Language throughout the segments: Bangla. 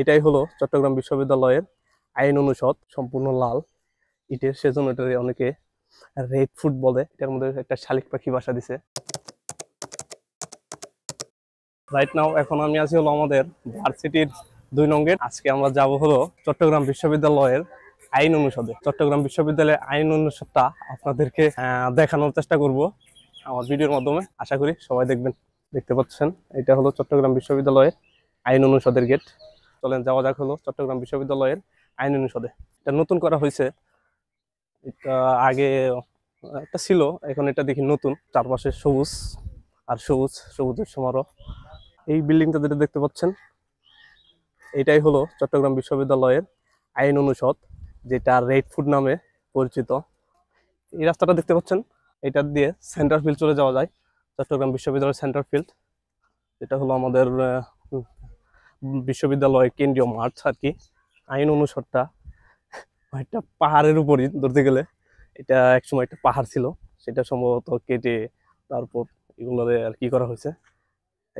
এটাই হলো চট্টগ্রাম বিশ্ববিদ্যালয়ের আইন অনুষদ সম্পূর্ণ লাল ইটের সেজন্য এটারে অনেকে রেড ফুট বলে এটার মধ্যে একটা শালিক পাখি বাসা দিছে রাইট নাও এখন আমি আছি হলো আমাদের ভার্সিটির দুই নঙ্গের আজকে আমরা যাব হলো চট্টগ্রাম বিশ্ববিদ্যালয়ের আইন অনুষদে চট্টগ্রাম বিশ্ববিদ্যালয়ের আইন অনুষদটা আপনাদেরকে দেখানোর চেষ্টা করব আমার ভিডিওর মাধ্যমে আশা করি সবাই দেখবেন দেখতে পাচ্ছেন এটা হলো চট্টগ্রাম বিশ্ববিদ্যালয়ের আইন অনুষদের গেট চলেন যাওয়া যাক হলো চট্টগ্রাম বিশ্ববিদ্যালয়ের আইন অনুষদে এটা নতুন করা হয়েছে এটা আগে একটা ছিল এখন এটা দেখি নতুন চারপাশে সবুজ আর সবুজ সবুজের সমারোহ এই বিল্ডিংটা যেটা দেখতে পাচ্ছেন এটাই হলো চট্টগ্রাম বিশ্ববিদ্যালয়ের আইন অনুষদ যেটা রেড ফুড নামে পরিচিত এই রাস্তাটা দেখতে পাচ্ছেন এটা দিয়ে সেন্টার ফিল্ড চলে যাওয়া যায় চট্টগ্রাম বিশ্ববিদ্যালয়ের সেন্টার ফিল্ড এটা হলো আমাদের বিশ্ববিদ্যালয়ের কেন্দ্রীয় মাঠ আর কি আইন অনুষদটা একটা পাহাড়ের উপরই ধরতে গেলে এটা একসময় একটা পাহাড় ছিল সেটা সম্ভবত কেটে তারপর এগুলোতে আর কি করা হয়েছে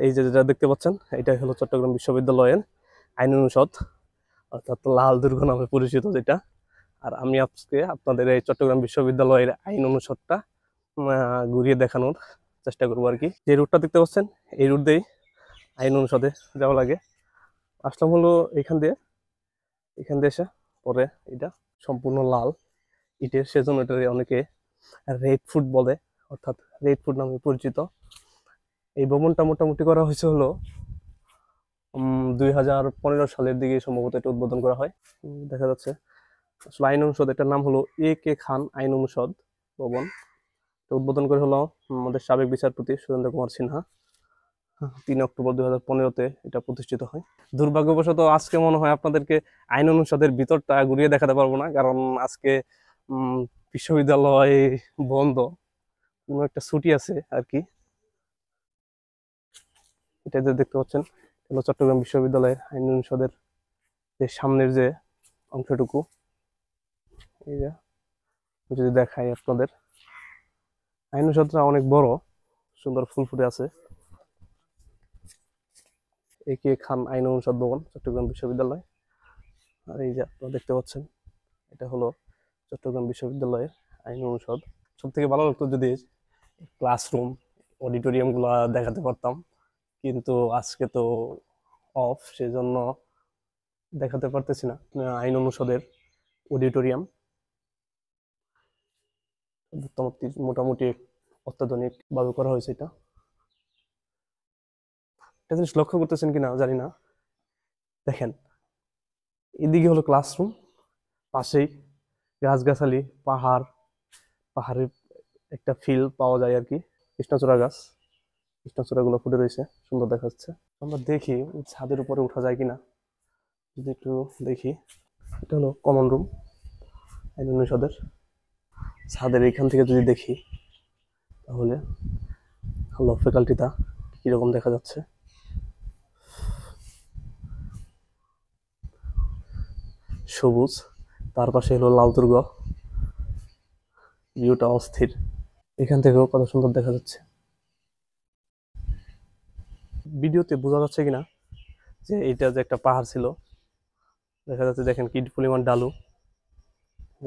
এই যে যেটা দেখতে পাচ্ছেন এটা হলো চট্টগ্রাম বিশ্ববিদ্যালয়ের আইন অনুষদ অর্থাৎ লাল দুর্গ নামে পরিচিত যেটা আর আমি আজকে আপনাদের এই চট্টগ্রাম বিশ্ববিদ্যালয়ের আইন অনুষদটা ঘুরিয়ে দেখানোর চেষ্টা করবো আর কি যে রুটটা দেখতে পাচ্ছেন এই রুট দিয়েই আইন অনুষদে যাওয়া লাগে আসলাম হলো এখান দিয়ে এখান দিয়ে এসে পরে এটা সম্পূর্ণ লাল ইটের সেজন্য এটারে অনেকে রেড ফুড বলে অর্থাৎ রেড ফুড নামে পরিচিত এই ভবনটা মোটামুটি করা হয়েছে হলো দুই হাজার পনেরো সালের দিকে সম্ভবত এটা উদ্বোধন করা হয় দেখা যাচ্ছে আসলে আইন অনুষদ এটার নাম হলো এ কে খান আইন অনুষদ ভবন উদ্বোধন করে হলো আমাদের সাবেক বিচারপতি সুরেন্দ্র কুমার সিনহা তিন অক্টোবর দুই হাজার পনেরোতে এটা প্রতিষ্ঠিত হয় দুর্ভাগ্যবশত আজকে মনে হয় আপনাদেরকে আইন অনুষদের ভিতরটা ঘুরিয়ে দেখাতে পারবো না কারণ আজকে বিশ্ববিদ্যালয় বন্ধ কোনো একটা ছুটি আছে আর কি এটা যে দেখতে পাচ্ছেন হলো চট্টগ্রাম বিশ্ববিদ্যালয়ের আইন অনুষদের যে সামনের যে অংশটুকু এই যে যদি দেখাই আপনাদের আইন অনুষদটা অনেক বড় সুন্দর ফুল ফুটে আছে এ কে খান আইন অনুষদ ভবন চট্টগ্রাম বিশ্ববিদ্যালয় আর এই যে আপনারা দেখতে পাচ্ছেন এটা হলো চট্টগ্রাম বিশ্ববিদ্যালয়ের আইন অনুষদ সব থেকে ভালো লাগতো যদি ক্লাসরুম অডিটোরিয়ামগুলো দেখাতে পারতাম কিন্তু আজকে তো অফ সেজন্য দেখাতে পারতেছি না আইন অনুষদের অডিটোরিয়াম মোটামুটি অত্যাধুনিকভাবে করা হয়েছে এটা একটা জিনিস লক্ষ্য করতেছেন কিনা জানি না দেখেন এদিকে হলো ক্লাসরুম পাশেই গাছগাছালি পাহাড় পাহাড়ের একটা ফিল পাওয়া যায় আর কি কৃষ্ণচূড়া গাছ কৃষ্ণচূড়াগুলো ফুটে রয়েছে সুন্দর দেখা যাচ্ছে আমরা দেখি ছাদের উপরে ওঠা যায় কিনা যদি একটু দেখি এটা হলো কমন রুম আইন অনুষদের ছাদের এখান থেকে যদি দেখি তাহলে হলো ফ্যাকাল্টিটা কীরকম দেখা যাচ্ছে সবুজ তার পাশে হলো লাল দুর্গ ভিউটা অস্থির এখান থেকেও কত সুন্দর দেখা যাচ্ছে ভিডিওতে বোঝা যাচ্ছে কিনা যে এটা যে একটা পাহাড় ছিল দেখা যাচ্ছে দেখেন কি পরিমাণ ডালু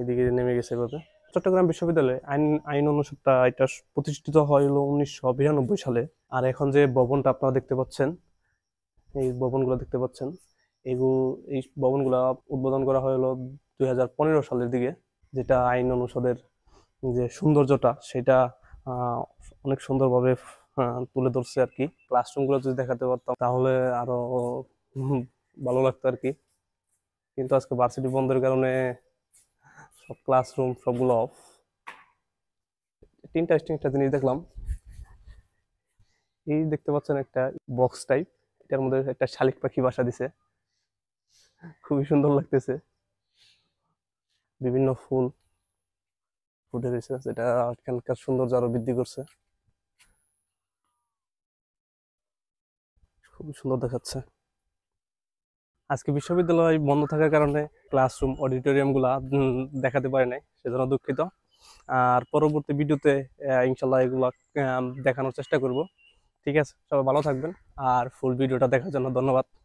এদিকে নেমে গেছে এভাবে চট্টগ্রাম বিশ্ববিদ্যালয়ে আইন আইন অনুষদটা এটা প্রতিষ্ঠিত হয় হলো উনিশশো সালে আর এখন যে ভবনটা আপনারা দেখতে পাচ্ছেন এই ভবনগুলো দেখতে পাচ্ছেন এগুলো এই ভবনগুলো উদ্বোধন করা হলো দুই সালের দিকে যেটা আইন অনুষদের যে সৌন্দর্যটা সেটা অনেক সুন্দরভাবে তুলে ধরছে আর কি ক্লাসরুমগুলো যদি দেখাতে পারতাম তাহলে আরও ভালো লাগতো আর কি কিন্তু আজকে ভার্সিটি বন্ধের কারণে সব ক্লাসরুম সবগুলো অফ তিনটা একটা জিনিস দেখলাম এই দেখতে পাচ্ছেন একটা বক্স টাইপ এটার মধ্যে একটা শালিক পাখি বাসা দিছে খুবই সুন্দর লাগতেছে বিভিন্ন ফুল ফুটে রয়েছে যেটা এখানকার সৌন্দর্য আরো বৃদ্ধি করছে খুবই সুন্দর দেখাচ্ছে আজকে বিশ্ববিদ্যালয় বন্ধ থাকার কারণে ক্লাসরুম অডিটোরিয়ামগুলো দেখাতে পারে নাই সেজন্য দুঃখিত আর পরবর্তী ভিডিওতে ইনশাল্লাহ এগুলো দেখানোর চেষ্টা করব ঠিক আছে সবাই ভালো থাকবেন আর ফুল ভিডিওটা দেখার জন্য ধন্যবাদ